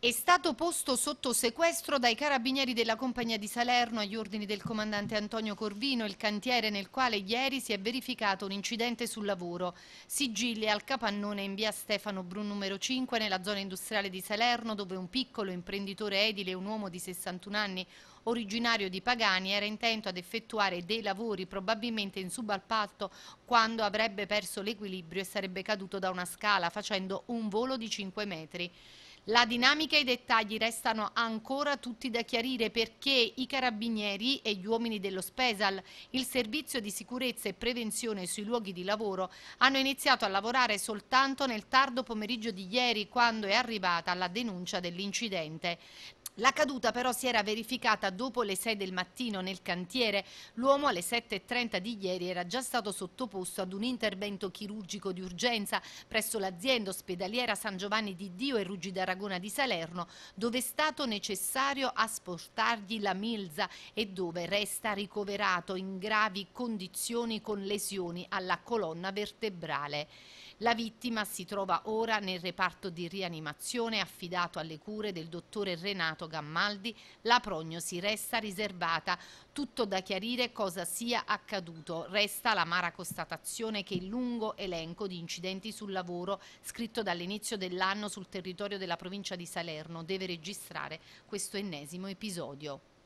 È stato posto sotto sequestro dai carabinieri della Compagnia di Salerno agli ordini del comandante Antonio Corvino il cantiere nel quale ieri si è verificato un incidente sul lavoro. Sigilli al capannone in via Stefano Brun numero 5 nella zona industriale di Salerno dove un piccolo imprenditore edile un uomo di 61 anni originario di Pagani era intento ad effettuare dei lavori probabilmente in subappalto quando avrebbe perso l'equilibrio e sarebbe caduto da una scala facendo un volo di 5 metri. La dinamica e i dettagli restano ancora tutti da chiarire perché i carabinieri e gli uomini dello Spesal, il servizio di sicurezza e prevenzione sui luoghi di lavoro, hanno iniziato a lavorare soltanto nel tardo pomeriggio di ieri quando è arrivata la denuncia dell'incidente. La caduta però si era verificata dopo le 6 del mattino nel cantiere. L'uomo alle 7.30 di ieri era già stato sottoposto ad un intervento chirurgico di urgenza presso l'azienda ospedaliera San Giovanni di Dio e Ruggi d'Aragona di Salerno, dove è stato necessario asportargli la milza e dove resta ricoverato in gravi condizioni con lesioni alla colonna vertebrale. La vittima si trova ora nel reparto di rianimazione affidato alle cure del dottore Renato Gammaldi, la prognosi resta riservata. Tutto da chiarire cosa sia accaduto. Resta l'amara constatazione che il lungo elenco di incidenti sul lavoro scritto dall'inizio dell'anno sul territorio della provincia di Salerno deve registrare questo ennesimo episodio.